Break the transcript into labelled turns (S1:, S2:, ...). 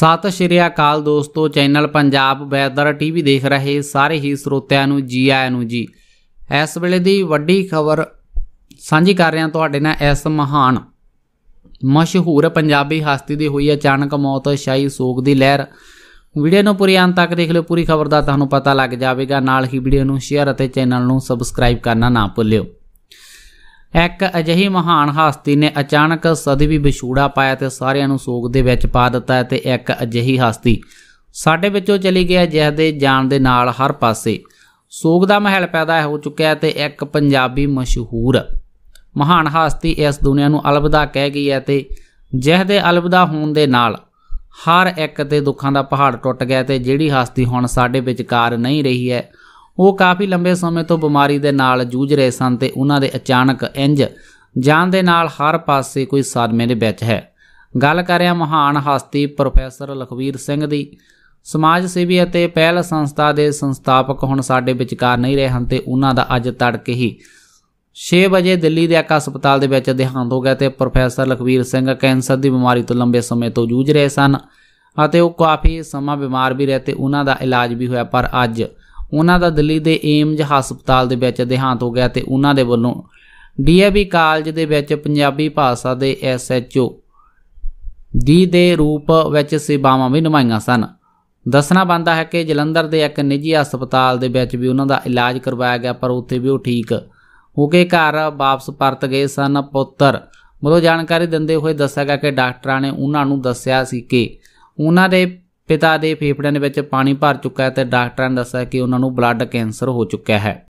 S1: ਸਤਿ ਸ਼੍ਰੀ ਅਕਾਲ ਦੋਸਤੋ channel Punjab weather TV ਦੇਖ ਰਹੇ ਸਾਰੇ ਹੀ ਸਰੋਤਿਆਂ ਨੂੰ ਜੀ ਆਇਆਂ ਨੂੰ ਜੀ ਇਸ ਵੇਲੇ ਦੀ ਵੱਡੀ ਖਬਰ ਸਾਂਝੀ ਕਰ ਰਿਹਾ ਤੁਹਾਡੇ ਨਾਲ ਇਸ ਮਹਾਨ ਮਸ਼ਹੂਰ ਪੰਜਾਬੀ ਹਸਤੀ ਦੀ ਹੋਈ ਅਚਾਨਕ ਮੌਤ ਸ਼ਾਹੀ ਸੋਗ ਦੀ ਲਹਿਰ ਵੀਡੀਓ ਨੂੰ ਪੂਰੀ ਅੰਤ ਤੱਕ ਦੇਖ ਲਿਓ ਪੂਰੀ ਖਬਰ ਦਾ ਤੁਹਾਨੂੰ ਪਤਾ ਲੱਗ ਜਾਵੇਗਾ ਨਾਲ ਹੀ ਵੀਡੀਓ ਨੂੰ ਸ਼ੇਅਰ ਅਤੇ ਚੈਨਲ ਨੂੰ ਸਬਸਕ੍ਰਾਈਬ ਕਰਨਾ ਨਾ ਭੁੱਲਿਓ ਇੱਕ ਅਜਿਹੀ ਮਹਾਨ ਹਸਤੀ ਨੇ ਅਚਾਨਕ ਸਦੀਵੀ ਵਿਛੂੜਾ ਪਾਇਆ ਤੇ ਸਾਰਿਆਂ ਨੂੰ ਸੋਗ ਦੇ ਵਿੱਚ ਪਾ ਦਿੱਤਾ ਤੇ ਇੱਕ ਅਜਿਹੀ ਹਸਤੀ ਸਾਡੇ ਵਿੱਚੋਂ ਚਲੀ ਗਿਆ ਜਿਸ ਦੇ ਜਾਣ ਦੇ ਨਾਲ ਹਰ ਪਾਸੇ ਸੋਗ ਦਾ ਮਹਿਲ ਪੈਦਾ ਹੋ ਚੁੱਕਿਆ ਤੇ ਇੱਕ ਪੰਜਾਬੀ ਮਸ਼ਹੂਰ ਮਹਾਨ ਹਸਤੀ ਇਸ ਦੁਨੀਆ ਨੂੰ ਅਲਵਿਦਾ ਕਹਿ ਗਈ ਹੈ ਤੇ ਜਿਸ ਦੇ ਅਲਵਿਦਾ ਹੋਣ ਦੇ ਨਾਲ ਹਰ ਇੱਕ ਤੇ ਦੁੱਖਾਂ ਦਾ ਪਹਾੜ ਟੁੱਟ ਗਿਆ ਤੇ ਜਿਹੜੀ ਹਸਤੀ ਹੁਣ ਸਾਡੇ ਵਿਚਕਾਰ ਨਹੀਂ ਰਹੀ ਹੈ ਉਹ ਕਾਫੀ ਲੰਬੇ ਸਮੇਂ ਤੋਂ ਬਿਮਾਰੀ ਦੇ ਨਾਲ ਜੂਝ ਰਹੇ ਸਨ ਤੇ ਉਹਨਾਂ ਦੇ ਅਚਾਨਕ ਇੰਜ ਜਾਨ ਦੇ ਨਾਲ ਹਰ ਪਾਸੇ ਕੋਈ ਸਦਮੇ ਦੇ ਵਿੱਚ ਹੈ ਗੱਲ ਕਰ ਰਿਹਾ ਮਹਾਨ ਹਸਤੀ ਪ੍ਰੋਫੈਸਰ ਲਖਵੀਰ ਸਿੰਘ ਦੀ ਸਮਾਜ ਸੇਵੀ ਅਤੇ ਪਹਿਲ ਸੰਸਥਾ ਦੇ ਸੰਸਥਾਪਕ ਹੁਣ ਸਾਡੇ ਵਿਚਕਾਰ ਨਹੀਂ ਰਹੇ ਹਨ ਤੇ ਉਹਨਾਂ ਦਾ ਅੱਜ ਤੜਕੇ ਹੀ 6 ਵਜੇ ਦਿੱਲੀ ਦੇ ਆਕਾ ਹਸਪਤਾਲ ਦੇ ਵਿੱਚ ਦੇਹਾਂਤ ਹੋ ਗਿਆ ਤੇ ਪ੍ਰੋਫੈਸਰ ਲਖਵੀਰ ਸਿੰਘ ਕੈਂਸਰ ਦੀ ਬਿਮਾਰੀ ਤੋਂ ਲੰਬੇ ਸਮੇਂ ਤੋਂ ਜੂਝ ਰਹੇ ਸਨ ਅਤੇ ਉਹ ਕਾਫੀ ਸਮਾਂ ਬਿਮਾਰ ਵੀ ਰਹੇ ਤੇ ਉਹਨਾਂ ਦਾ ਇਲਾਜ ਵੀ ਹੋਇਆ ਪਰ ਅੱਜ ਉਹਨਾਂ ਦਾ ਦਿੱਲੀ ਦੇ ਏਮਜ ਹਸਪਤਾਲ ਦੇ ਵਿੱਚ ਦੇਹਾਂਤ ਹੋ ਗਿਆ ਤੇ ਉਹਨਾਂ ਦੇ ਵੱਲੋਂ ਡੀਏਵੀ ਕਾਲਜ ਦੇ ਵਿੱਚ ਪੰਜਾਬੀ ਭਾਸ਼ਾ ਦੇ ਐਸਐਚਓ ਦੀ ਦੇ ਰੂਪ ਵਿੱਚ ਸੇਵਾਵਾਂ ਵੀ ਨਿਭਾਈਆਂ ਸਨ ਦੱਸਣਾ ਬੰਦਾ ਹੈ ਕਿ ਜਲੰਧਰ ਦੇ ਇੱਕ ਨਿੱਜੀ ਹਸਪਤਾਲ ਦੇ ਵਿੱਚ ਵੀ ਉਹਨਾਂ ਦਾ ਇਲਾਜ ਕਰਵਾਇਆ ਗਿਆ ਪਰ ਉੱਥੇ ਵੀ ਉਹ ਠੀਕ ਹੋ ਕੇ ਘਰ ਵਾਪਸ ਪਰਤ ਗਏ ਸਨ ਪੁੱਤਰ ਮਤਲਬ ਜਾਣਕਾਰੀ ਦਿੰਦੇ ਹੋਏ ਦੱਸਿਆ ਗਿਆ ਕਿ ਡਾਕਟਰਾਂ ਨੇ ਉਹਨਾਂ ਨੂੰ ਦੱਸਿਆ ਸੀ ਕਿ ਉਹਨਾਂ ਦੇ ਪਿਤਾ ਦੇ ਫੇਫੜਿਆਂ ਦੇ ਵਿੱਚ ਪਾਣੀ ਭਰ ਚੁੱਕਾ ਹੈ ਤੇ ਡਾਕਟਰਾਂ ਨੇ ਦੱਸਿਆ ਕਿ ਉਹਨਾਂ ਨੂੰ ਬਲੱਡ ਕੈਂਸਰ ਹੋ ਚੁੱਕਿਆ ਹੈ